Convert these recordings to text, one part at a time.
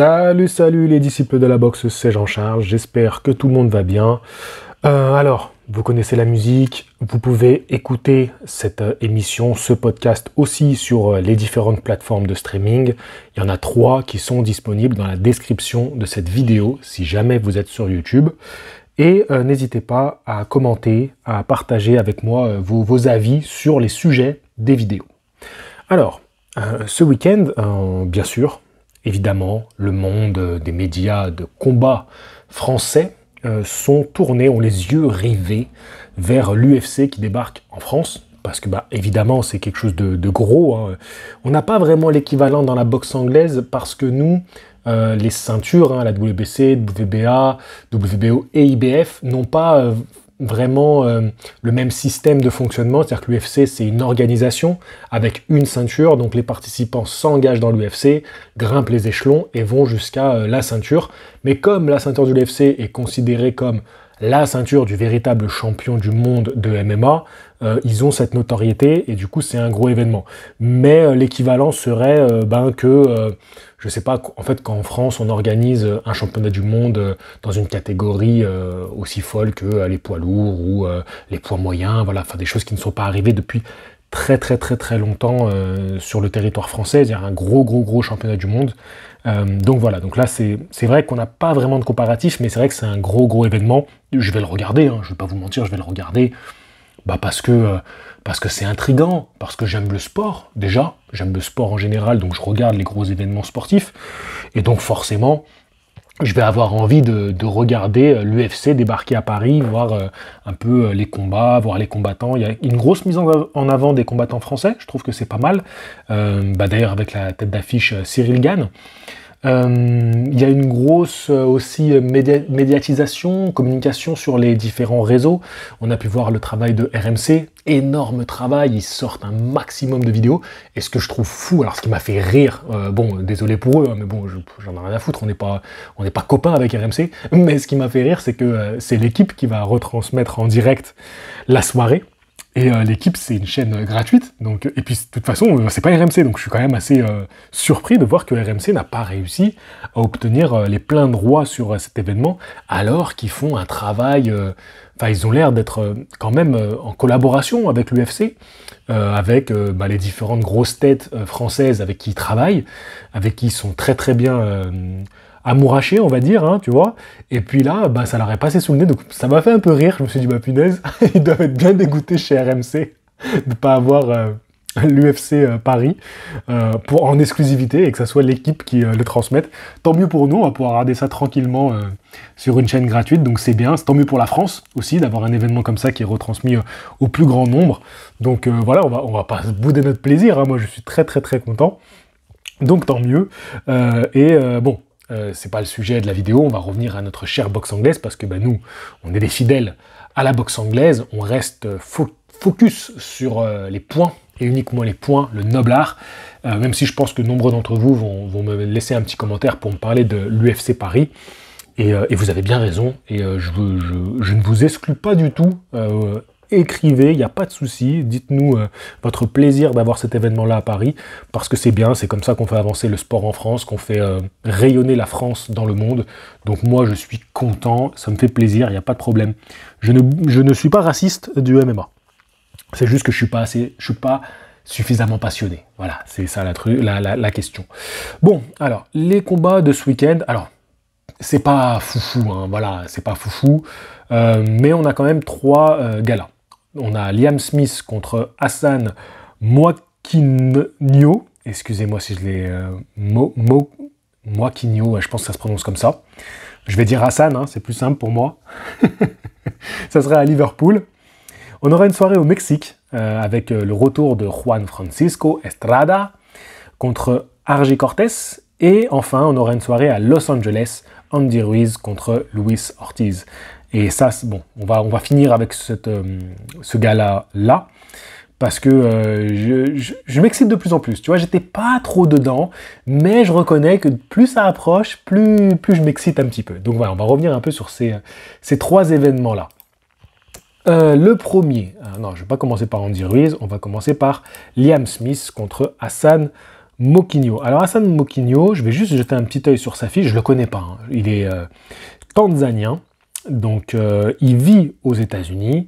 Salut, salut les disciples de la boxe, c'est Jean-Charles, j'espère que tout le monde va bien. Euh, alors, vous connaissez la musique, vous pouvez écouter cette euh, émission, ce podcast aussi sur euh, les différentes plateformes de streaming. Il y en a trois qui sont disponibles dans la description de cette vidéo si jamais vous êtes sur YouTube. Et n'hésitez pas à commenter, à partager avec moi vos, avis sur les sujets des vidéos. Alors, ce week-end, bien sûr, évidemment, le monde des médias de combat français euh, sont tournés, ont les yeux rivés vers l'UFC qui débarque en France. Parce que, bah, évidemment, c'est quelque chose de, gros. Hein. On n'a pas vraiment l'équivalent dans la boxe anglaise parce que nous, euh, les ceintures, hein, la WBC, WBA, WBO et IBF, n'ont pas euh, vraiment euh, le même système de fonctionnement, c'est-à-dire que l'UFC c'est une organisation avec une ceinture, donc les participants s'engagent dans l'UFC, grimpent les échelons et vont jusqu'à euh, la ceinture. Mais comme la ceinture de l'UFC est considérée comme la ceinture du véritable champion du monde de MMA, euh, ils ont cette notoriété et du coup c'est un gros événement. Mais l'équivalent serait ben, que je sais pas, en fait, quand en France on organise un championnat du monde euh, dans une catégorie euh, aussi folle que euh, les poids lourds ou les poids moyens, voilà, enfin des choses qui ne sont pas arrivées depuis très très très très longtemps sur le territoire français, c'est-à-dire un gros gros gros championnat du monde. donc voilà, donc là c'est vrai qu'on n'a pas vraiment de comparatif, mais c'est vrai que c'est un gros gros événement. Je vais le regarder, hein. je ne vais pas vous mentir, je vais le regarder, bah parce que parce que c'est intriguant, parce que j'aime le sport, déjà, j'aime le sport en général, donc je regarde les gros événements sportifs, et donc forcément, je vais avoir envie de, regarder euh, l'UFC débarquer à Paris, voir euh, un peu euh, les combats, voir les combattants. Il y a une grosse mise en avant des combattants français, je trouve que c'est pas mal. Bah, d'ailleurs avec la tête d'affiche Cyril Gann. Euh, il y a une grosse euh, aussi euh, médiatisation, communication sur les différents réseaux. On a pu voir le travail de RMC, énorme travail, ils sortent un maximum de vidéos. Et ce que je trouve fou, alors ce qui m'a fait rire, bon, désolé pour eux, hein, mais bon, j'en ai rien à foutre, on n'est pas, on pas copains avec RMC. Mais ce qui m'a fait rire, c'est que c'est l'équipe qui va retransmettre en direct la soirée. Et euh, l'équipe, c'est une chaîne euh, gratuite. Donc, euh, et puis, de toute façon, c'est pas RMC. Donc, je suis quand même assez surpris de voir que RMC n'a pas réussi à obtenir les pleins droits sur cet événement, alors qu'ils font un travail. Enfin, ils ont l'air d'être quand même en collaboration avec l'UFC, avec bah, les différentes grosses têtes françaises avec qui ils travaillent, avec qui ils sont très très bien amouraché, on va dire, hein, tu vois. Et puis là, bah, ça leur est passé sous le nez, donc ça m'a fait un peu rire. Je me suis dit, bah punaise, ils doivent être bien dégoûtés chez RMC de pas avoir euh, l'UFC euh, Paris euh, pour, en exclusivité et que ça soit l'équipe qui le transmette. Tant mieux pour nous, on hein, va pouvoir regarder ça tranquillement sur une chaîne gratuite, donc c'est bien. tant mieux pour la France aussi d'avoir un événement comme ça qui est retransmis au plus grand nombre. Donc voilà, on va, on va pas se bouder notre plaisir. Hein. Moi, je suis très très très content. Donc tant mieux. et bon, euh, c'est pas le sujet de la vidéo, on va revenir à notre chère boxe anglaise parce que ben, nous, on est des fidèles à la boxe anglaise, on reste euh, focus sur euh, les points et uniquement les points, le noble art, même si je pense que nombreux d'entre vous vont, me laisser un petit commentaire pour me parler de l'UFC Paris. Et, vous avez bien raison, et je, je, ne vous exclue pas du tout écrivez, il n'y a pas de souci, dites-nous euh, votre plaisir d'avoir cet événement-là à Paris, parce que c'est bien, c'est comme ça qu'on fait avancer le sport en France, qu'on fait euh, rayonner la France dans le monde. Donc moi, je suis content, ça me fait plaisir, il n'y a pas de problème. Je ne, suis pas raciste du MMA. C'est juste que je suis pas assez, je suis pas suffisamment passionné. Voilà, c'est ça la, la, la, question. Bon, alors, les combats de ce week-end, alors, c'est pas foufou, hein, voilà, c'est pas foufou, euh, mais on a quand même trois galas. On a Liam Smith contre Hassan Mouakinho. Excusez-moi si je l'ai... Euh, je pense que ça se prononce comme ça. Je vais dire Hassan, hein, c'est plus simple pour moi. ça serait à Liverpool. On aura une soirée au Mexique euh, avec euh, le retour de Juan Francisco Estrada contre Argy Cortés. Et enfin, on aura une soirée à Los Angeles, Andy Ruiz contre Luis Ortiz. Et ça, bon, on va, on va finir avec cette, euh, ce gars-là, là, parce que euh, je, je, m'excite de plus en plus. Tu vois, j'étais pas trop dedans, mais je reconnais que plus ça approche, plus, plus je m'excite un petit peu. Donc voilà, on va revenir un peu sur ces, ces trois événements-là. Euh, le premier, ah non, je ne vais pas commencer par Andy Ruiz, on va commencer par Liam Smith contre Hassan Mokinho. Alors Hassan Mokinho, je vais juste jeter un petit œil sur sa fille, je ne le connais pas. Hein. Il est tanzanien, donc euh, il vit aux États-Unis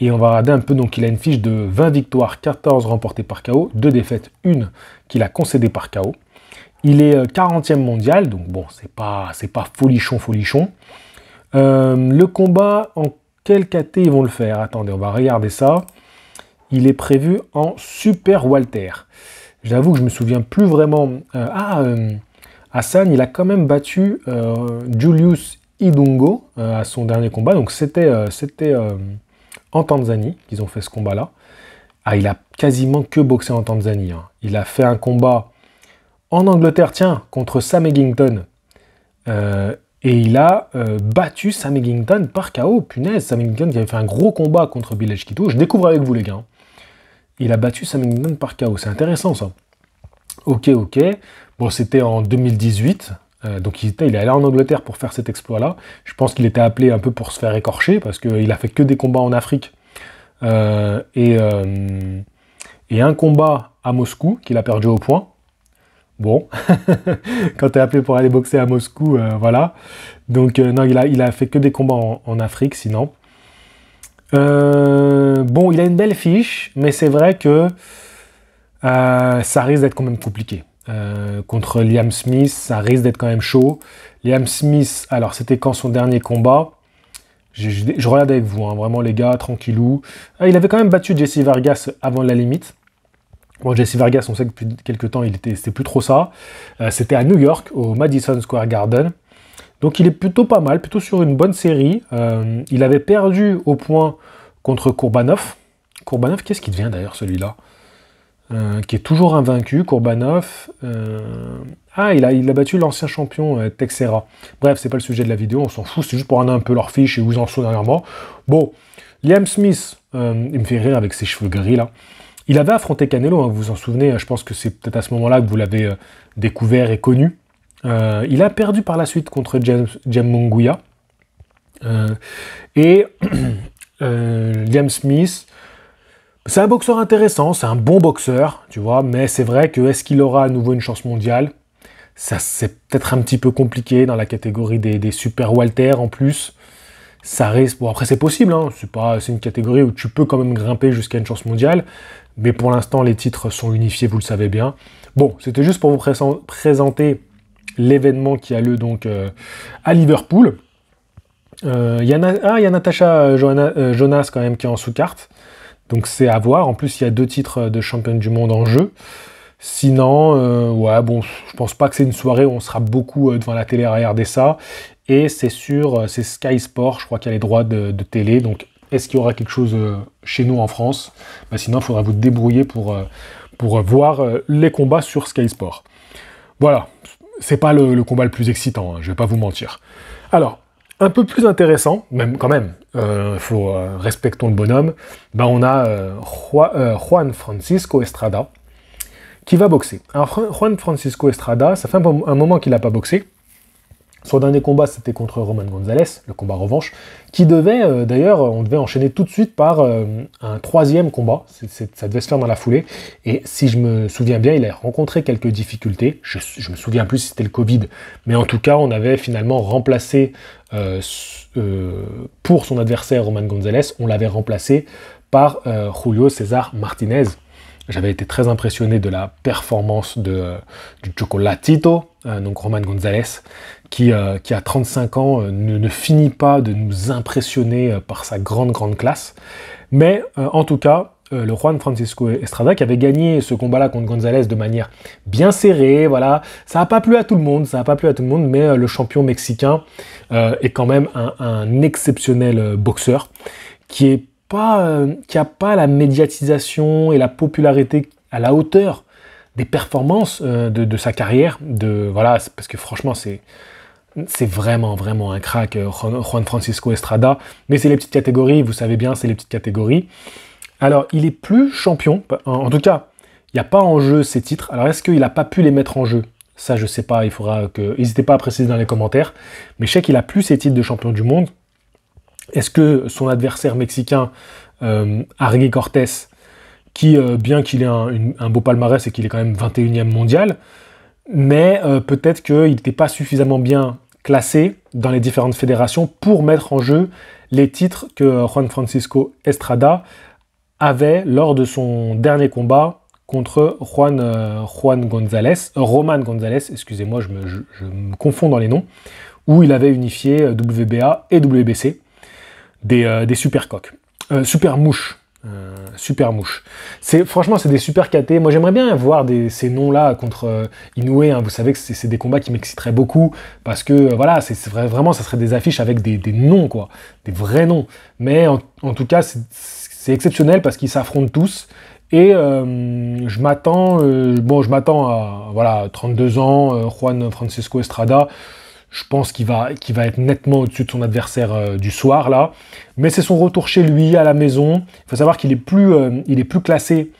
et on va regarder un peu. Donc il a une fiche de 20 victoires, 14 remportées par KO, 2 défaites, une qu'il a concédée par KO. Il est 40e euh, mondial, donc bon, c'est pas pas folichon folichon. Euh, le combat en quel KT ils vont le faire Attendez, on va regarder ça. Il est prévu en Super Walter. J'avoue que je me souviens plus vraiment. ah, Hassan, il a quand même battu Julius Idungo euh, à son dernier combat. Donc c'était euh, c'était euh, en Tanzanie qu'ils ont fait ce combat-là. Ah, il a quasiment que boxé en Tanzanie. Hein. Il a fait un combat en Angleterre, tiens, contre Sam Eggington. et il a battu Sam Eggington par KO. Punaise, Sam Eggington qui avait fait un gros combat contre Bill Kito. Je découvre avec vous, les gars. Hein. Il a battu Sam Eggington par KO. C'est intéressant, ça. Ok, ok. Bon, c'était en 2018. Euh, donc il, est allé en Angleterre pour faire cet exploit-là. Je pense qu'il était appelé un peu pour se faire écorcher parce qu'il a fait que des combats en Afrique. Euh, euh, et, un combat à Moscou qu'il a perdu au point. Bon, quand tu es appelé pour aller boxer à Moscou, voilà. Donc non, il a, fait que des combats en, Afrique sinon. bon, il a une belle fiche, mais c'est vrai que ça risque d'être quand même compliqué. Euh, contre Liam Smith, ça risque d'être quand même chaud. Liam Smith, alors c'était quand son dernier combat je, regarde avec vous, hein. vraiment les gars, tranquillou. Ah, il avait quand même battu Jesse Vargas avant la limite. Bon, Jesse Vargas, on sait que depuis quelques temps, il était, c'était plus trop ça. Euh, c'était à New York, au Madison Square Garden. Donc il est plutôt pas mal, plutôt sur une bonne série. Euh, il avait perdu au point contre Kourbanov. Kourbanov, qu'est-ce qui devient d'ailleurs celui-là euh, qui est toujours invaincu, Kourbanov. Euh... Ah, il a, il a battu l'ancien champion euh, Texera. Bref, c'est pas le sujet de la vidéo, on s'en fout, c'est juste pour rendre un peu leur fiche et où ils en sont dernièrement. Bon, Liam Smith, euh, il me fait rire avec ses cheveux gris là. Il avait affronté Canelo, hein, vous vous en souvenez, je pense que c'est peut-être à ce moment-là que vous l'avez découvert et connu. il a perdu par la suite contre James, James et Liam Smith, c'est un boxeur intéressant, c'est un bon boxeur, tu vois, mais c'est vrai que est-ce qu'il aura à nouveau une chance mondiale Ça, c'est peut-être un petit peu compliqué dans la catégorie des, super Walter en plus. Ça risque. Bon, après, c'est possible, hein, c'est, pas, une catégorie où tu peux quand même grimper jusqu'à une chance mondiale, mais pour l'instant, les titres sont unifiés, vous le savez bien. Bon, c'était juste pour vous présenter l'événement qui a lieu donc euh, à Liverpool. Euh, il y, a, ah, a euh, Jonas quand même qui est en sous-carte. Donc c'est à voir. En plus, il y a deux titres euh, de championne du monde en jeu. Sinon, euh, ouais, bon, je pense pas que c'est une soirée où on sera beaucoup euh, devant la télé à regarder ça. Et c'est sur, c'est Sky Sport, je crois qu'il y a les droits de, télé. Donc, est-ce qu'il y aura quelque chose chez nous en France bah, Sinon, il faudra vous débrouiller pour, pour voir les combats sur Sky Sport. Voilà, c'est pas le, combat le plus excitant, hein. je vais pas vous mentir. Alors, un peu plus intéressant, même quand même, euh, faut, euh, respectons le bonhomme, ben, on a euh, Juan Francisco Estrada qui va boxer. Alors Juan Francisco Estrada, ça fait un, un moment qu'il n'a pas boxé, son dernier combat, c'était contre Roman Gonzalez, le combat revanche, qui devait, euh, d'ailleurs, on devait enchaîner tout de suite par euh, un troisième combat. ça devait se faire dans la foulée. Et si je me souviens bien, il a rencontré quelques difficultés. Je, je me souviens plus si c'était le Covid. Mais en tout cas, on avait finalement remplacé, euh, pour son adversaire Roman Gonzalez, on l'avait remplacé par Julio César Martinez. J'avais été très impressionné de la performance de, du Chocolatito, donc Roman Gonzalez, qui, a euh, à 35 ans euh, ne, finit pas de nous impressionner euh, par sa grande, grande classe. Mais en tout cas, le Juan Francisco Estrada qui avait gagné ce combat-là contre Gonzalez de manière bien serrée, voilà. Ça n'a pas plu à tout le monde, ça n'a pas plu à tout le monde, mais le champion mexicain est quand même un, exceptionnel boxeur qui est pas, qui a pas la médiatisation et la popularité à la hauteur des performances de, de, sa carrière, de voilà, parce que franchement c'est c'est vraiment, vraiment un crack, euh, Juan Francisco Estrada. Mais c'est les petites catégories, vous savez bien, c'est les petites catégories. Alors, il est plus champion, en tout cas, il n'y a pas en jeu ces titres. Alors, est-ce qu'il n'a pas pu les mettre en jeu Ça, je ne sais pas, il faudra que... N'hésitez pas à préciser dans les commentaires. Mais je sais qu'il a plus ces titres de champion du monde. Est-ce que son adversaire mexicain, euh, Cortés, qui, euh, bien qu'il ait un, beau palmarès et qu'il est quand même 21e mondial, mais euh, peut-être qu'il n'était pas suffisamment bien classés dans les différentes fédérations pour mettre en jeu les titres que Juan Francisco Estrada avait lors de son dernier combat contre Juan, euh, Juan Gonzalez, euh, Roman Gonzalez, excusez-moi, je me, confonds dans les noms, où il avait unifié euh, WBA et WBC, des, des super coques, super mouches, euh, super mouche. C'est franchement c'est des super KT. Moi j'aimerais bien voir ces noms là contre euh, Inoue. Hein. Vous savez que c'est des combats qui m'exciteraient beaucoup parce que euh, voilà c'est vraiment ça serait des affiches avec des, noms quoi, des vrais noms. Mais en, en tout cas c'est exceptionnel parce qu'ils s'affrontent tous et je m'attends bon je m'attends à voilà 32 ans Juan Francisco Estrada. Je pense qu'il va, va être nettement au-dessus de son adversaire euh, du soir là. Mais c'est son retour chez lui, à la maison. Il faut savoir qu'il est, plus, euh, est plus classé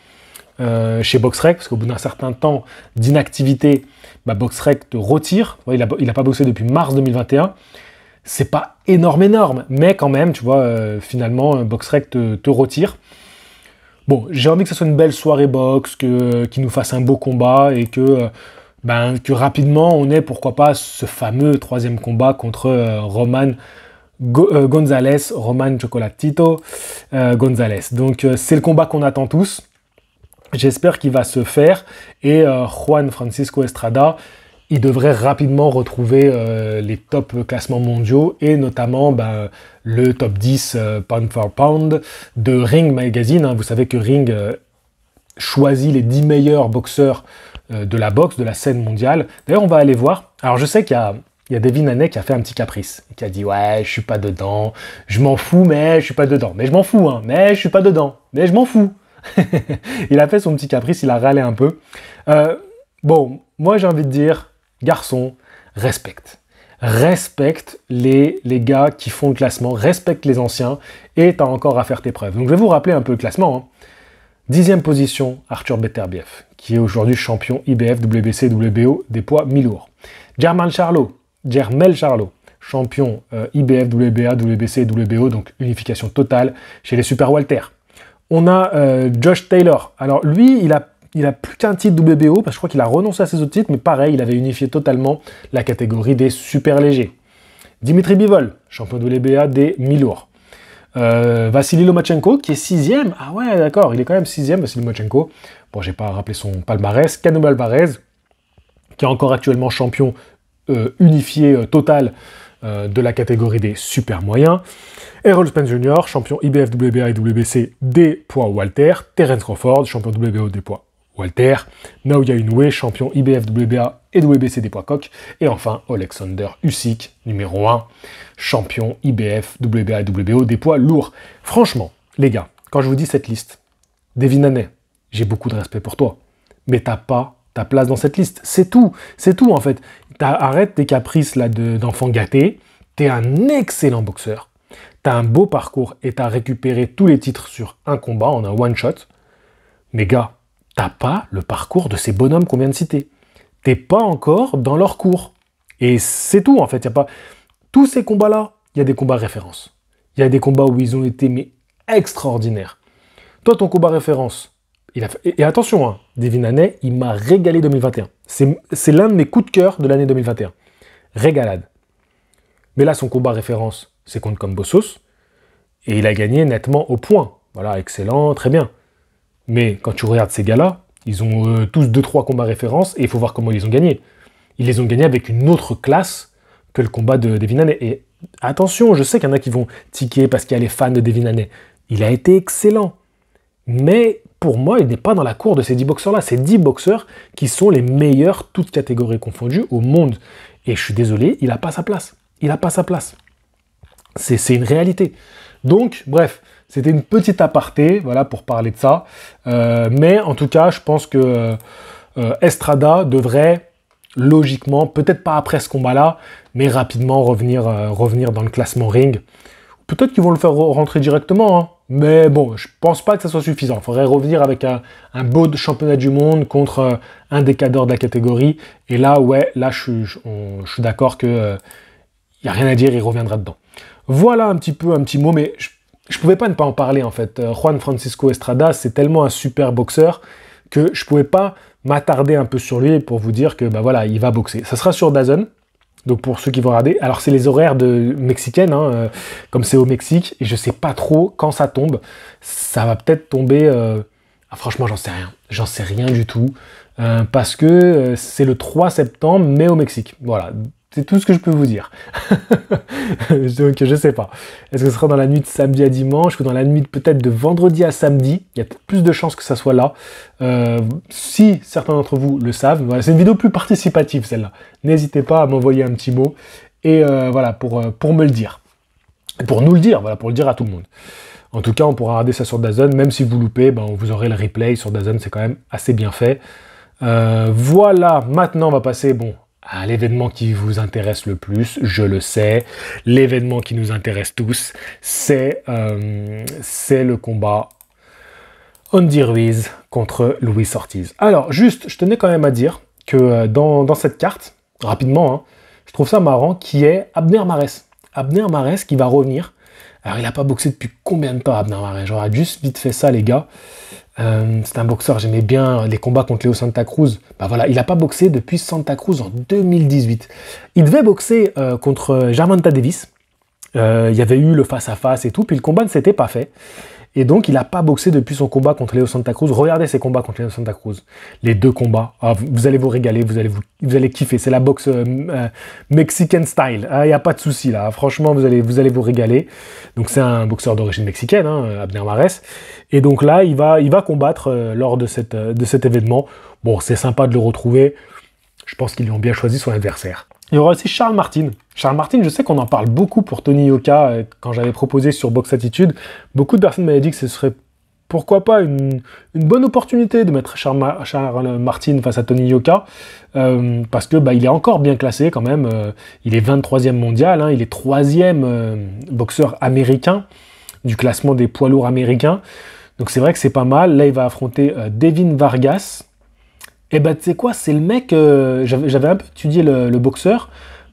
euh, chez BoxRec, parce qu'au bout d'un certain temps d'inactivité, bah, BoxRec te retire. il n'a pas boxé depuis mars 2021. C'est pas énorme, énorme, mais quand même, tu vois, finalement, BoxRec te, te retire. Bon, j'ai envie que ce soit une belle soirée boxe, qu'il nous fasse un beau combat et que ben, que rapidement on ait pourquoi pas ce fameux troisième combat contre euh, Roman González, euh, Gonzalez, Roman Chocolatito González. Euh, Gonzalez. Donc c'est le combat qu'on attend tous. J'espère qu'il va se faire et Juan Francisco Estrada, il devrait rapidement retrouver les top classements mondiaux et notamment ben, le top 10 pound for pound de Ring Magazine. Hein. Vous savez que Ring choisit les 10 meilleurs boxeurs euh, de la boxe, de la scène mondiale. D'ailleurs, on va aller voir. Alors, je sais qu'il y a il y a qui a fait un petit caprice, qui a dit ouais, je suis pas dedans, je m'en fous, mais je suis pas dedans, mais je m'en fous, hein, mais je suis pas dedans, mais je m'en fous. il a fait son petit caprice, il a râlé un peu. Euh, bon, moi j'ai envie de dire, garçon, respecte. Respecte les, les gars qui font le classement, respecte les anciens, et t'as encore à faire tes preuves. Donc je vais vous rappeler un peu le classement. Hein. Dixième position, Arthur Beterbiev, qui est aujourd'hui champion IBF, WBC, WBO des poids mi-lourds. Germain Charlot, Germel Charlot, champion euh, IBF, WBA, WBC, WBO, donc unification totale chez les Super Walter. On a euh, Josh Taylor. Alors lui, il a, il a plus qu'un titre WBO, parce que je crois qu'il a renoncé à ses autres titres, mais pareil, il avait unifié totalement la catégorie des super légers. Dimitri Bivol, champion WBA des mi-lourds. Euh, Vassili Lomachenko, qui est sixième. Ah ouais, d'accord, il est quand même sixième, Vassili Lomachenko. Bon, j'ai pas rappelé son palmarès. Cano Alvarez, qui est encore actuellement champion euh, unifié euh, total de la catégorie des super moyens. Errol Spence Jr., champion IBF, WBA et WBC des poids Walter. Terence Crawford, champion WBO des poids Walter, Naoya Inoue, champion IBF, WBA et WBC des poids coques, et enfin Alexander Usyk, numéro 1, champion IBF, WBA et WBO des poids lourds. Franchement, les gars, quand je vous dis cette liste, Devin j'ai beaucoup de respect pour toi, mais t'as pas ta place dans cette liste. C'est tout, c'est tout en fait. Arrête tes caprices là d'enfant gâté, t'es un excellent boxeur, t'as un beau parcours et t'as récupéré tous les titres sur un combat en un one-shot. Mais gars, t'as pas le parcours de ces bonhommes qu'on vient de citer. T'es pas encore dans leur cours. Et c'est tout, en fait. Y a pas... Tous ces combats-là, il y a des combats références. Il y a des combats où ils ont été mais extraordinaires. Toi, ton combat référence, il a et, attention, hein, Haney, il m'a régalé 2021. C'est l'un de mes coups de cœur de l'année 2021. Régalade. Mais là, son combat référence, c'est contre Combosos. Et il a gagné nettement au point. Voilà, excellent, très bien. Mais quand tu regardes ces gars-là, ils ont euh, tous 2-3 combats références et il faut voir comment ils ont gagné. Ils les ont gagnés avec une autre classe que le combat de Devin et, et attention, je sais qu'il y en a qui vont tiquer parce qu'il y a les fans de Devin Haney. Il a été excellent. Mais pour moi, il n'est pas dans la cour de ces 10 boxeurs-là. Ces 10 boxeurs qui sont les meilleurs, toutes catégories confondues, au monde. Et je suis désolé, il n'a pas sa place. Il n'a pas sa place. C'est une réalité. Donc, bref, c'était une petite aparté, voilà, pour parler de ça. Euh, mais en tout cas, je pense que euh, Estrada devrait logiquement, peut-être pas après ce combat-là, mais rapidement revenir, euh, revenir dans le classement ring. Peut-être qu'ils vont le faire rentrer directement, hein. mais bon, je pense pas que ça soit suffisant. Il faudrait revenir avec un, beau championnat du monde contre un des de la catégorie. Et là, ouais, là, je, suis d'accord que il y a rien à dire, il reviendra dedans. Voilà un petit peu un petit mot, mais je je pouvais pas ne pas en parler en fait. Euh, Juan Francisco Estrada, c'est tellement un super boxeur que je pouvais pas m'attarder un peu sur lui pour vous dire que bah voilà, il va boxer. Ça sera sur DAZN, Donc pour ceux qui vont regarder, alors c'est les horaires de mexicaines, hein, euh, comme c'est au Mexique, et je sais pas trop quand ça tombe. Ça va peut-être tomber. Euh, ah, franchement, j'en sais rien. J'en sais rien du tout. parce que c'est le 3 septembre, mais au Mexique. Voilà. C'est tout ce que je peux vous dire. Donc je sais pas. Est-ce que ce sera dans la nuit de samedi à dimanche ou dans la nuit peut-être de vendredi à samedi Il y a plus de chances que ça soit là. Euh, si certains d'entre vous le savent, c'est une vidéo plus participative celle-là. N'hésitez pas à m'envoyer un petit mot et euh, voilà pour, euh, pour me le dire, pour nous le dire, voilà pour le dire à tout le monde. En tout cas, on pourra regarder ça sur DAZN. Même si vous loupez, ben, vous aurez le replay sur DAZN. C'est quand même assez bien fait. voilà. Maintenant, on va passer bon l'événement qui vous intéresse le plus, je le sais, l'événement qui nous intéresse tous, c'est euh, le combat Andy Ruiz contre Louis Ortiz. Alors, juste, je tenais quand même à dire que euh, dans, cette carte, rapidement, hein, je trouve ça marrant, qui est Abner Mares. Abner Mares qui va revenir. Alors, il n'a pas boxé depuis combien de temps, Abner Mares J'aurais juste vite fait ça, les gars. Euh, c'est un boxeur, j'aimais bien les combats contre Léo Santa Cruz. Bah voilà, il n'a pas boxé depuis Santa Cruz en 2018. Il devait boxer euh, contre Germanta Davis. Euh, il y avait eu le face à -face et tout, puis le combat ne s'était pas fait. Et donc, il n'a pas boxé depuis son combat contre Leo Santa Cruz. Regardez ses combats contre Leo Santa Cruz. Les deux combats. Ah, vous, allez vous régaler, vous allez, vous, vous allez kiffer. C'est la boxe mexicaine euh, euh, mexican style. Il ah, n'y a pas de souci là. Franchement, vous allez vous, allez vous régaler. Donc, c'est un boxeur d'origine mexicaine, hein, Abner Mares. Et donc là, il va, il va combattre euh, lors de, cette, de cet événement. Bon, c'est sympa de le retrouver. Je pense qu'ils lui ont bien choisi son adversaire. Il y aura aussi Charles Martin. Charles Martin, je sais qu'on en parle beaucoup pour Tony Yoka euh, quand j'avais proposé sur Box Attitude. Beaucoup de personnes m'avaient dit que ce serait pourquoi pas une, bonne opportunité de mettre Charles, Martin face à Tony Yoka, euh, parce que bah, il est encore bien classé quand même. Euh, il est 23e mondial, hein. il est 3e boxeur américain du classement des poids lourds américains. Donc c'est vrai que c'est pas mal. Là, il va affronter Devin Vargas, et eh bah, ben, tu sais quoi, c'est le mec. Euh, j'avais un peu étudié le, boxeur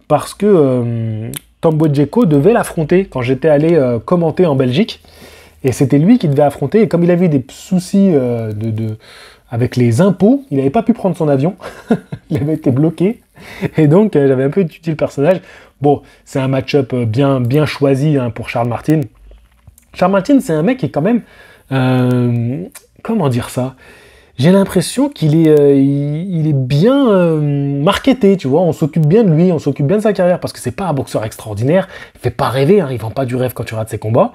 parce que euh, Tombo Tambo devait l'affronter quand j'étais allé euh, commenter en Belgique. Et c'était lui qui devait affronter. Et comme il avait des soucis de, avec les impôts, il n'avait pas pu prendre son avion. il avait été bloqué. Et donc, j'avais un peu étudié le personnage. Bon, c'est un match-up bien, bien choisi hein, pour Charles Martin. Charles Martin, c'est un mec qui est quand même. comment dire ça j'ai l'impression qu'il est, euh, il, est bien euh, marketé, tu vois. On s'occupe bien de lui, on s'occupe bien de sa carrière, parce que c'est pas un boxeur extraordinaire, il fait pas rêver, hein, il vend pas du rêve quand tu rates ses combats.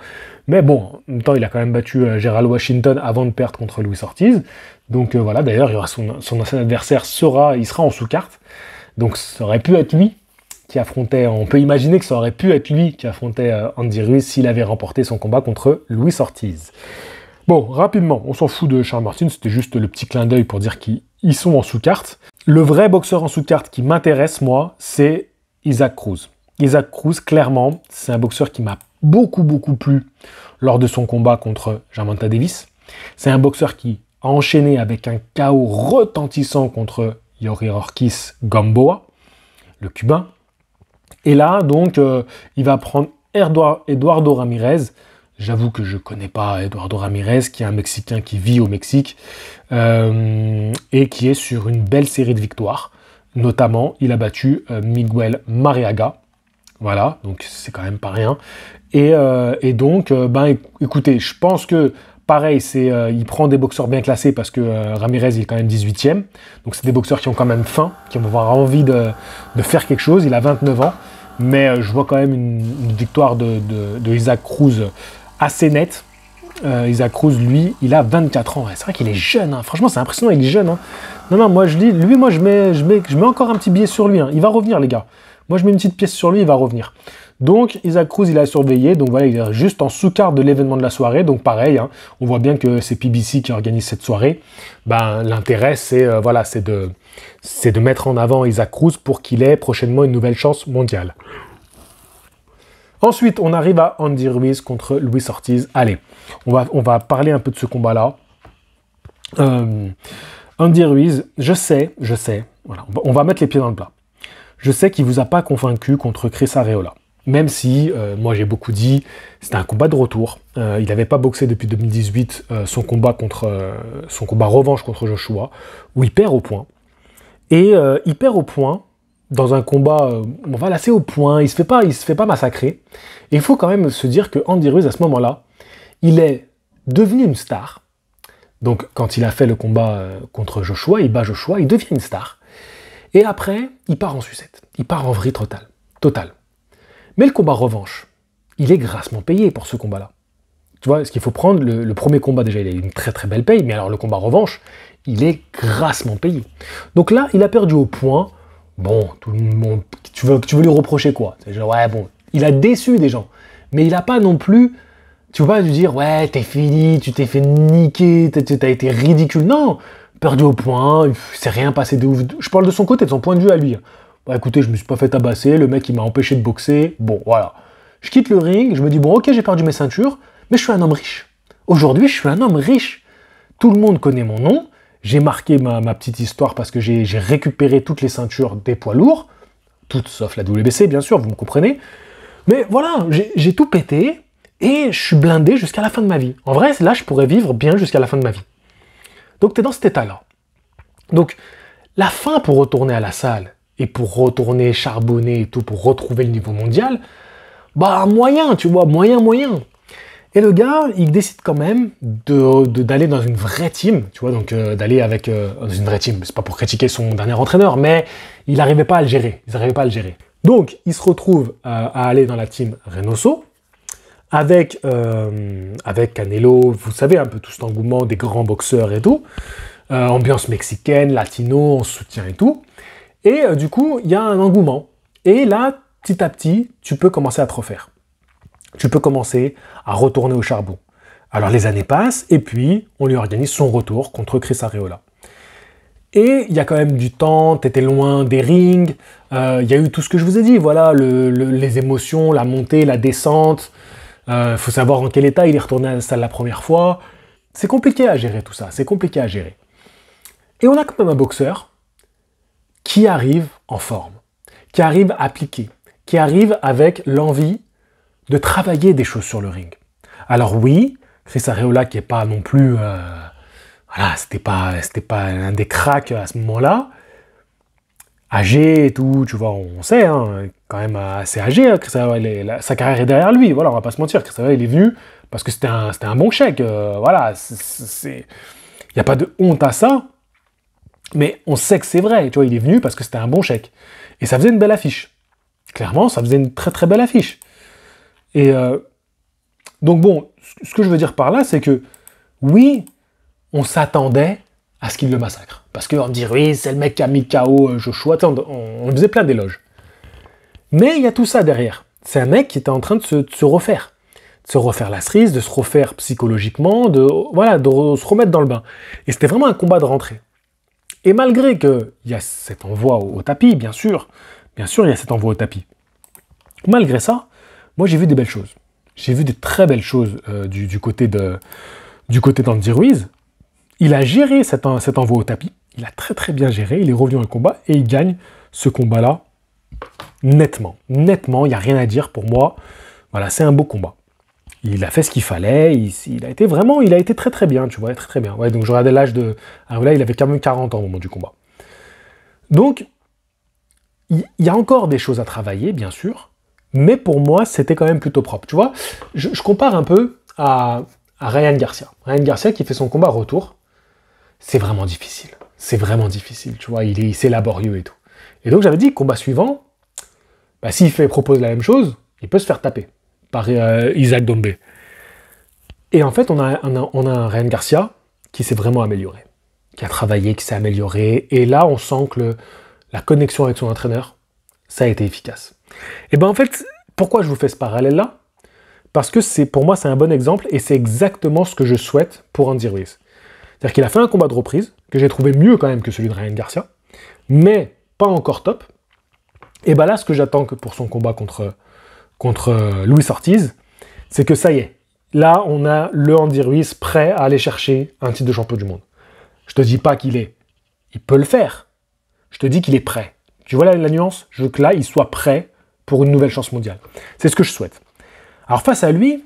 Mais bon, en même temps, il a quand même battu Gérald euh, Gerald Washington avant de perdre contre Louis Ortiz. Donc voilà, d'ailleurs, il y aura son, ancien adversaire sera, il sera en sous-carte. Donc ça aurait pu être lui qui affrontait, on peut imaginer que ça aurait pu être lui qui affrontait Andy Ruiz s'il avait remporté son combat contre Louis Ortiz. Bon, rapidement, on s'en fout de Charles Martin, c'était juste le petit clin d'œil pour dire qu'ils sont en sous-carte. Le vrai boxeur en sous-carte qui m'intéresse, moi, c'est Isaac Cruz. Isaac Cruz, clairement, c'est un boxeur qui m'a beaucoup, beaucoup plu lors de son combat contre Jamanta Davis. C'est un boxeur qui a enchaîné avec un chaos retentissant contre Yori Orkis Gamboa, le Cubain. Et là, donc, euh, il va prendre Eduardo Ramirez, J'avoue que je ne connais pas Eduardo Ramirez, qui est un Mexicain qui vit au Mexique euh, et qui est sur une belle série de victoires. Notamment, il a battu euh, Miguel Mariaga. Voilà, donc c'est quand même pas rien. Et, euh, donc, ben écoutez, je pense que pareil, c'est il prend des boxeurs bien classés parce que Ramirez il est quand même 18e. Donc c'est des boxeurs qui ont quand même faim, qui vont avoir envie de, faire quelque chose. Il a 29 ans mais je vois quand même une, victoire de, Isaac Cruz assez net. Euh, Isaac Cruz, lui, il a 24 ans. C'est vrai qu'il est jeune. Hein. Franchement, c'est impressionnant, il est jeune. Hein. Non, non, moi je dis, lui, moi je mets, je mets, encore un petit billet sur lui. Hein. Il va revenir, les gars. Moi, je mets une petite pièce sur lui, il va revenir. Donc, Isaac Cruz, il a surveillé. Donc voilà, il est juste en sous-carte de l'événement de la soirée. Donc pareil, on voit bien que c'est PBC qui organise cette soirée. Ben, l'intérêt, c'est euh, voilà, c'est de, c'est de mettre en avant Isaac Cruz pour qu'il ait prochainement une nouvelle chance mondiale. Ensuite, on arrive à Andy Ruiz contre Luis Ortiz. Allez, on va, on va parler un peu de ce combat-là. Euh, Andy Ruiz, je sais, je sais, on, va, mettre les pieds dans le plat. Je sais qu'il vous a pas convaincu contre Chris Areola. Même si, euh, moi j'ai beaucoup dit, c'était un combat de retour. Euh, il n'avait pas boxé depuis 2018 son combat contre son combat revanche contre Joshua, où il perd au point. Et il perd au point dans un combat, euh, on va lasser au point, il se fait pas, il se fait pas massacrer. il faut quand même se dire que Andy Ruiz à ce moment-là, il est devenu une star. Donc quand il a fait le combat euh, contre Joshua, il bat Joshua, il devient une star. Et après, il part en sucette, il part en vrille totale, Total. Mais le combat revanche, il est grassement payé pour ce combat-là. Tu vois, ce qu'il faut prendre, le, premier combat déjà, il a une très très belle paye, mais alors le combat revanche, il est grassement payé. Donc là, il a perdu au point, Bon, tout le monde, tu veux, tu veux lui reprocher quoi ouais, bon, il a déçu des gens, mais il n'a pas non plus, tu veux pas lui dire, ouais, t'es fini, tu t'es fait niquer, t'as été ridicule. Non, perdu au point, s'est rien passé de ouf. Je parle de son côté, de son point de vue à lui. Hein. Bah écoutez, je me suis pas fait tabasser, le mec il m'a empêché de boxer, bon voilà. Je quitte le ring, je me dis, bon ok, j'ai perdu mes ceintures, mais je suis un homme riche. Aujourd'hui, je suis un homme riche. Tout le monde connaît mon nom, j'ai marqué ma, petite histoire parce que j'ai récupéré toutes les ceintures des poids lourds, toutes sauf la WBC, bien sûr, vous me comprenez. Mais voilà, j'ai tout pété et je suis blindé jusqu'à la fin de ma vie. En vrai, là, je pourrais vivre bien jusqu'à la fin de ma vie. Donc, tu es dans cet état-là. Donc, la fin pour retourner à la salle et pour retourner charbonner et tout, pour retrouver le niveau mondial, bah, moyen, tu vois, moyen, moyen. Et le gars, il décide quand même d'aller dans une vraie team, tu vois, donc euh, d'aller avec euh, une vraie team. C'est pas pour critiquer son dernier entraîneur, mais il n'arrivait pas à le gérer. il pas à le gérer. Donc, il se retrouve euh, à aller dans la team Reynoso avec avec Canelo. Vous savez un peu tout cet engouement des grands boxeurs et tout, ambiance mexicaine, latino, on soutient et tout. Et du coup, il y a un engouement. Et là, petit à petit, tu peux commencer à te refaire tu peux commencer à retourner au charbon. Alors les années passent, et puis on lui organise son retour contre Chris Areola. Et il y a quand même du temps, étais loin des rings, euh, il y a eu tout ce que je vous ai dit, voilà, les émotions, la montée, la descente, il euh, faut savoir en quel état il est retourné à la salle la première fois. C'est compliqué à gérer tout ça, c'est compliqué à gérer. Et on a quand même un boxeur qui arrive en forme, qui arrive appliqué, qui arrive avec l'envie de travailler des choses sur le ring. Alors oui, Chris Areola qui n'est pas non plus, euh, voilà, c'était pas, c'était pas un des cracks à ce moment-là, âgé et tout, tu vois, on sait, hein, quand même assez âgé, hein, Chris Areola, sa carrière est derrière lui, voilà, on va pas se mentir, Chris Areola il est venu parce que c'était un, bon chèque, euh, voilà, c'est, il n'y a pas de honte à ça, mais on sait que c'est vrai, tu vois, il est venu parce que c'était un bon chèque et ça faisait une belle affiche. Clairement, ça faisait une très très belle affiche. Et euh, donc bon, ce que je veux dire par là, c'est que oui, on s'attendait à ce qu'il le massacre. Parce qu'on dit, oui, c'est le mec qui a mis KO euh, Joshua. On, on, faisait plein d'éloges. Mais il y a tout ça derrière. C'est un mec qui était en train de se, refaire. De se refaire la cerise, de se refaire psychologiquement, de, voilà, de se remettre dans le bain. Et c'était vraiment un combat de rentrée. Et malgré qu'il y a cet envoi au, tapis, bien sûr, bien sûr, il y a cet envoi au tapis. Malgré ça, moi, j'ai vu des belles choses. J'ai vu des très belles choses euh, du, côté de du côté d'Andy Ruiz. Il a géré cet, cet, envoi au tapis. Il a très très bien géré. Il est revenu au combat et il gagne ce combat-là nettement. Nettement, il n'y a rien à dire pour moi. Voilà, c'est un beau combat. Il a fait ce qu'il fallait. Il, il, a été vraiment, il a été très très bien, tu vois, très très bien. Ouais, donc je regardais l'âge de voilà, il avait quand même 40 ans au moment du combat. Donc, il y a encore des choses à travailler, bien sûr, mais pour moi, c'était quand même plutôt propre. Tu vois, je, compare un peu à, à Ryan Garcia. Ryan Garcia qui fait son combat retour, c'est vraiment difficile. C'est vraiment difficile, tu vois, il est, c'est laborieux et tout. Et donc j'avais dit, combat suivant, bah, s'il fait, propose la même chose, il peut se faire taper par euh, Isaac Dombé. Et en fait, on a, on un Ryan Garcia qui s'est vraiment amélioré, qui a travaillé, qui s'est amélioré. Et là, on sent que la connexion avec son entraîneur, ça a été efficace. Et eh bien en fait, pourquoi je vous fais ce parallèle-là Parce que c'est pour moi c'est un bon exemple et c'est exactement ce que je souhaite pour Andy Ruiz. C'est-à-dire qu'il a fait un combat de reprise, que j'ai trouvé mieux quand même que celui de Ryan Garcia, mais pas encore top. Et bien là, ce que j'attends pour son combat contre, contre euh, Luis Ortiz, c'est que ça y est, là on a le Andy Ruiz prêt à aller chercher un titre de champion du monde. Je te dis pas qu'il est. Il peut le faire. Je te dis qu'il est prêt. Tu vois la, la nuance Je veux que là, il soit prêt pour une nouvelle chance mondiale. C'est ce que je souhaite. Alors face à lui,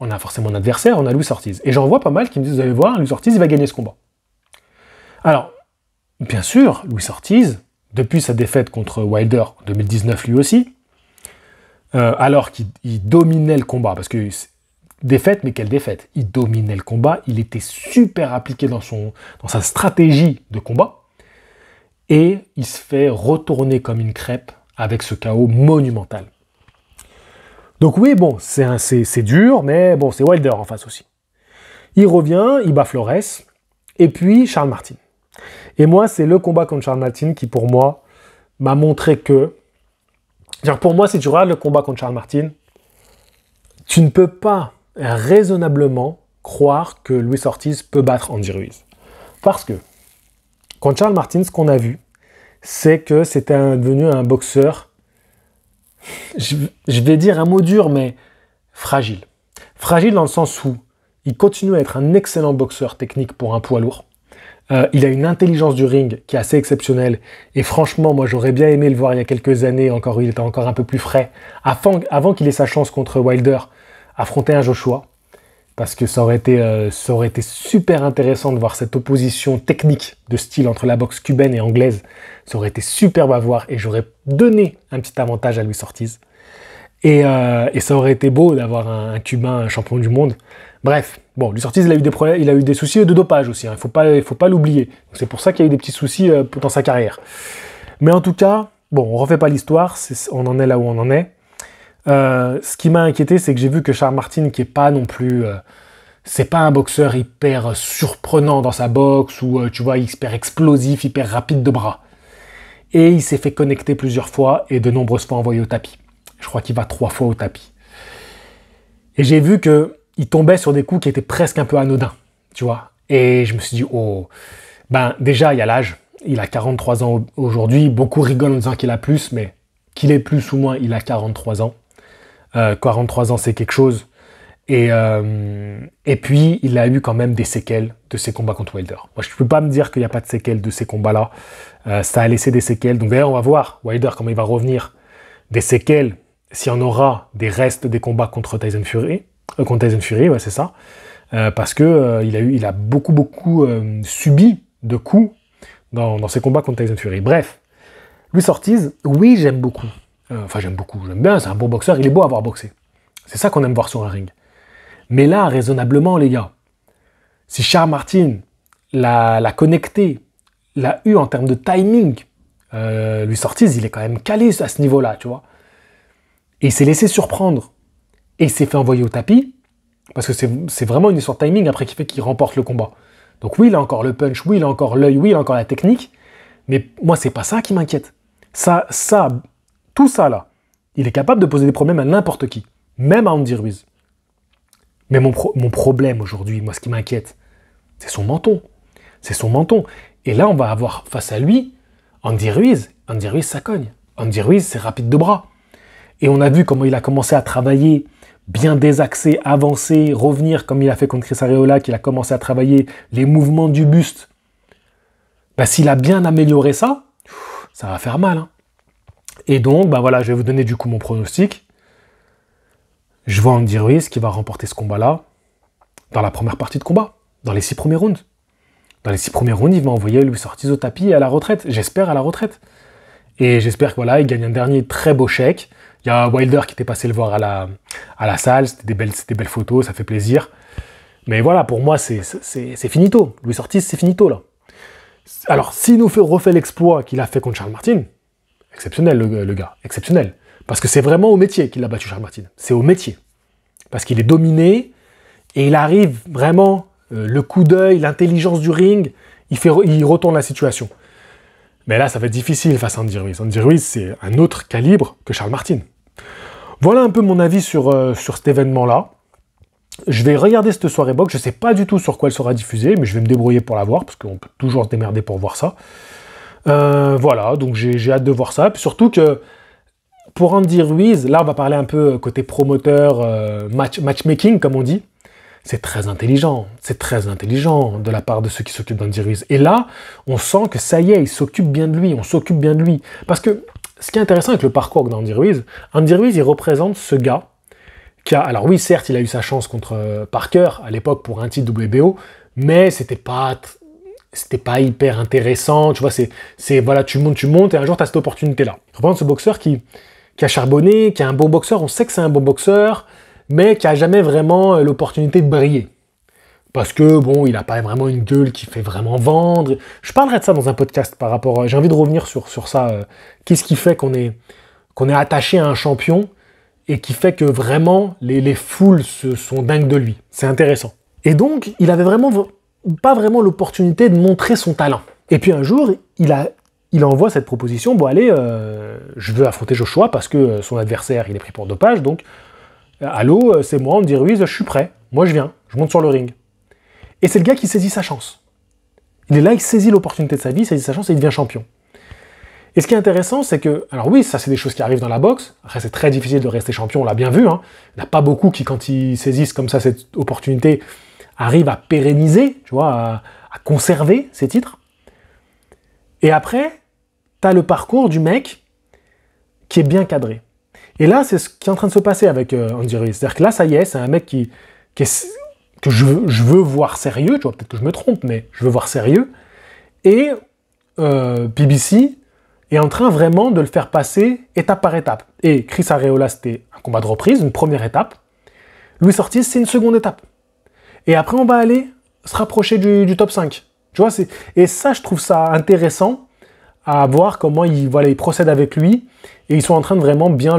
on a forcément un adversaire, on a Louis Ortiz. Et j'en vois pas mal qui me disent, vous allez voir, Louis Ortiz, il va gagner ce combat. Alors, bien sûr, Louis Ortiz, depuis sa défaite contre Wilder en 2019 lui aussi, euh, alors qu'il dominait le combat, parce que défaite, mais quelle défaite Il dominait le combat, il était super appliqué dans, son, dans sa stratégie de combat, et il se fait retourner comme une crêpe avec ce chaos monumental. Donc oui, bon, c'est dur, mais bon, c'est Wilder en face aussi. Il revient, il bat Flores, et puis Charles Martin. Et moi, c'est le combat contre Charles Martin qui, pour moi, m'a montré que... pour moi, si tu regardes le combat contre Charles Martin, tu ne peux pas raisonnablement croire que louis Ortiz peut battre Andy Ruiz. Parce que, contre Charles Martin, ce qu'on a vu, c'est que c'était devenu un boxeur, je, vais dire un mot dur, mais fragile. Fragile dans le sens où il continue à être un excellent boxeur technique pour un poids lourd. Euh, il a une intelligence du ring qui est assez exceptionnelle. Et franchement, moi, j'aurais bien aimé le voir il y a quelques années, encore, il était encore un peu plus frais, avant, avant qu'il ait sa chance contre Wilder, affronter un Joshua parce que ça aurait, été, euh, ça aurait été super intéressant de voir cette opposition technique de style entre la boxe cubaine et anglaise. Ça aurait été superbe à voir et j'aurais donné un petit avantage à Luis Ortiz. Et, euh, ça aurait été beau d'avoir un, Cubain un champion du monde. Bref, bon, Luis Ortiz, il a eu des problèmes, il a eu des soucis de dopage aussi. Hein. Il ne faut pas, faut pas l'oublier. C'est pour ça qu'il y a eu des petits soucis euh, dans sa carrière. Mais en tout cas, bon, on refait pas l'histoire. On en est là où on en est. Euh, ce qui m'a inquiété, c'est que j'ai vu que Charles Martin, qui est pas non plus. Euh, c'est pas un boxeur hyper euh, surprenant dans sa boxe ou, tu vois, hyper explosif, hyper rapide de bras. Et il s'est fait connecter plusieurs fois et de nombreuses fois envoyé au tapis. Je crois qu'il va trois fois au tapis. Et j'ai vu que il tombait sur des coups qui étaient presque un peu anodins, tu vois. Et je me suis dit, oh, ben déjà, il y a l'âge. Il a 43 ans aujourd'hui. Beaucoup rigolent en disant qu'il a plus, mais qu'il ait plus ou moins, il a 43 ans. 43 euh, ans, c'est quelque chose. Et, euh, et puis, il a eu quand même des séquelles de ses combats contre Wilder. Moi, je ne peux pas me dire qu'il n'y a pas de séquelles de ces combats-là. Euh, ça a laissé des séquelles. Donc d'ailleurs, on va voir Wilder comment il va revenir. Des séquelles, s'il y en aura, des restes des combats contre Tyson Fury. contre Tyson Fury, ouais, c'est ça. parce que il a eu, il a beaucoup, beaucoup subi de coups dans, dans ses combats contre Tyson Fury. Bref, lui Ortiz, oui, j'aime beaucoup. Euh, enfin, j'aime beaucoup, j'aime bien, c'est un bon boxeur, il est beau à avoir boxé. C'est ça qu'on aime voir sur un ring. Mais là, raisonnablement, les gars, si Charles Martin l'a, connecté, l'a eu en termes de timing, euh, lui sortise, il est quand même calé à ce niveau-là, tu vois. Et il s'est laissé surprendre. Et il s'est fait envoyer au tapis, parce que c'est, c'est vraiment une histoire de timing après qui fait qu'il remporte le combat. Donc oui, il a encore le punch, oui, il a encore l'œil, oui, il a encore la technique, mais moi, c'est pas ça qui m'inquiète. Ça, ça, tout ça là, il est capable de poser des problèmes à n'importe qui, même à Andy Ruiz. Mais mon, problème aujourd'hui, moi ce qui m'inquiète, c'est son menton. C'est son menton. Et là, on va avoir face à lui Andy Ruiz. Andy Ruiz, ça cogne. Andy Ruiz, c'est rapide de bras. Et on a vu comment il a commencé à travailler, bien désaxé, avancer, revenir, comme il a fait contre Chris Areola, qu'il a commencé à travailler les mouvements du buste. Bah, S'il a bien amélioré ça, ça va faire mal. Hein. Et donc, ben voilà, je vais vous donner du coup mon pronostic. Je vois Andy Ruiz qui va remporter ce combat-là dans la première partie de combat, dans les six premiers rounds. Dans les six premiers rounds, il va envoyer Louis Ortiz au tapis et à la retraite. J'espère à la retraite. Et j'espère qu'il voilà, il gagne un dernier très beau chèque. Il y a Wilder qui était passé le voir à la, à la salle, c'était des belles, belles photos, ça fait plaisir. Mais voilà, pour moi, c'est finito. Louis Ortiz, c'est finito, là. Alors, s'il nous fait, refait l'exploit qu'il a fait contre Charles Martin, Exceptionnel, le, gars. Exceptionnel. Parce que c'est vraiment au métier qu'il a battu Charles Martin. C'est au métier. Parce qu'il est dominé et il arrive vraiment, euh, le coup d'œil, l'intelligence du ring, il, fait, il retourne la situation. Mais là, ça va être difficile face à Andy Ruiz. Andy Ruiz, c'est un autre calibre que Charles Martin. Voilà un peu mon avis sur, euh, sur cet événement-là. Je vais regarder cette soirée box. Je ne sais pas du tout sur quoi elle sera diffusée, mais je vais me débrouiller pour la voir, parce qu'on peut toujours se démerder pour voir ça. Euh, voilà, donc j'ai hâte de voir ça. surtout que pour Andy Ruiz, là on va parler un peu côté promoteur, euh, match, matchmaking comme on dit. C'est très intelligent, c'est très intelligent de la part de ceux qui s'occupent d'Andy Ruiz. Et là, on sent que ça y est, il s'occupe bien de lui, on s'occupe bien de lui. Parce que ce qui est intéressant avec le parcours d'Andy Ruiz, Andy Ruiz, il représente ce gars qui a, alors oui, certes, il a eu sa chance contre euh, Parker à l'époque pour un titre WBO, mais c'était pas c'était pas hyper intéressant, tu vois, c'est, voilà, tu montes, tu montes, et un jour tu as cette opportunité-là. Reprendre ce boxeur qui, qui a charbonné, qui est un bon boxeur, on sait que c'est un bon boxeur, mais qui a jamais vraiment euh, l'opportunité de briller. Parce que, bon, il n'a pas vraiment une gueule qui fait vraiment vendre. Je parlerai de ça dans un podcast par rapport... J'ai envie de revenir sur, sur ça. Euh. Qu'est-ce qui fait qu'on est, qu'on est attaché à un champion et qui fait que vraiment les, les foules se sont dingues de lui. C'est intéressant. Et donc, il avait vraiment pas vraiment l'opportunité de montrer son talent. Et puis un jour, il, a, il envoie cette proposition, bon allez, euh, je veux affronter Joshua parce que euh, son adversaire, il est pris pour dopage, donc euh, allô, c'est moi, On dit Ruiz, je suis prêt, moi je viens, je monte sur le ring. Et c'est le gars qui saisit sa chance. Il est là, il saisit l'opportunité de sa vie, il saisit sa chance et il devient champion. Et ce qui est intéressant, c'est que, alors oui, ça c'est des choses qui arrivent dans la boxe, après c'est très difficile de rester champion, on l'a bien vu, hein. il n'y a pas beaucoup qui quand ils saisissent comme ça cette opportunité, arrive à pérenniser, tu vois, à, conserver ses titres. Et après, tu as le parcours du mec qui est bien cadré. Et là, c'est ce qui est en train de se passer avec euh, Andy Ruiz. C'est-à-dire que là, ça y est, c'est un mec qui, que je veux, voir sérieux, tu vois, peut-être que je me trompe, mais je veux voir sérieux. Et euh, BBC est en train vraiment de le faire passer étape par étape. Et Chris Areola, c'était un combat de reprise, une première étape. Louis Ortiz, c'est une seconde étape. Et après, on va aller se rapprocher du, top 5. Tu vois, et ça, je trouve ça intéressant à voir comment ils, voilà, procèdent avec lui. Et ils sont en train de vraiment bien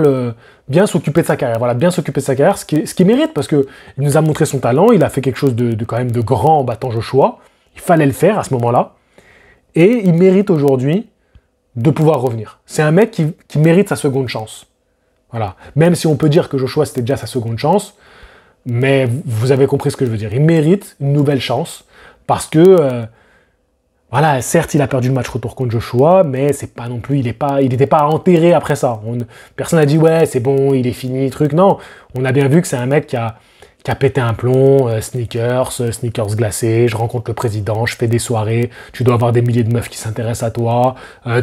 bien s'occuper de sa carrière. Voilà, bien s'occuper de sa carrière, ce qui, mérite, parce qu'il nous a montré son talent, il a fait quelque chose de, quand même de grand en battant Joshua. Il fallait le faire à ce moment-là. Et il mérite aujourd'hui de pouvoir revenir. C'est un mec qui, mérite sa seconde chance. Voilà. Même si on peut dire que Joshua, c'était déjà sa seconde chance, mais vous avez compris ce que je veux dire. Il mérite une nouvelle chance parce que, euh, voilà, certes, il a perdu le match retour contre Joshua, mais c'est pas non plus, il n'était pas, il n'était pas enterré après ça. personne n'a dit, ouais, c'est bon, il est fini, truc. Non, on a bien vu que c'est un mec qui a, pété un plomb, euh, sneakers, euh, sneakers glacés, je rencontre le président, je fais des soirées, tu dois avoir des milliers de meufs qui s'intéressent à toi,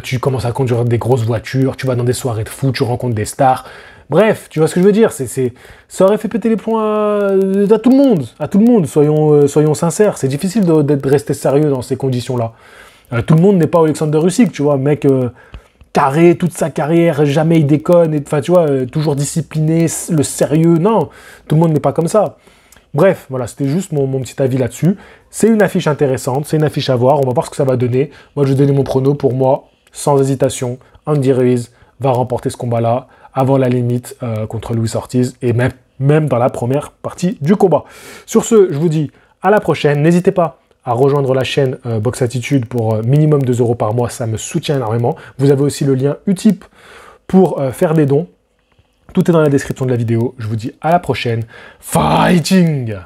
tu commences à conduire des grosses voitures, tu vas dans des soirées de fou, tu rencontres des stars. Bref, tu vois ce que je veux dire, c'est, ça aurait fait péter les points à, tout le monde, à tout le monde, soyons, euh, soyons sincères, c'est difficile de, rester sérieux dans ces conditions-là. Euh, tout le monde n'est pas Alexander Russick, tu vois, mec euh, carré toute sa carrière, jamais il déconne, enfin tu vois, toujours discipliné, le sérieux, non, tout le monde n'est pas comme ça. Bref, voilà, c'était juste mon, petit avis là-dessus. C'est une affiche intéressante, c'est une affiche à voir, on va voir ce que ça va donner. Moi, je vais donner mon prono pour moi, sans hésitation. Andy Ruiz va remporter ce combat-là avant la limite euh, contre Louis Ortiz et même, même dans la première partie du combat. Sur ce, je vous dis à la prochaine. N'hésitez pas à rejoindre la chaîne euh, Box Attitude pour euh, minimum 2 euros par mois, ça me soutient énormément. Vous avez aussi le lien Utip pour faire des dons. Tout est dans la description de la vidéo. Je vous dis à la prochaine. Fighting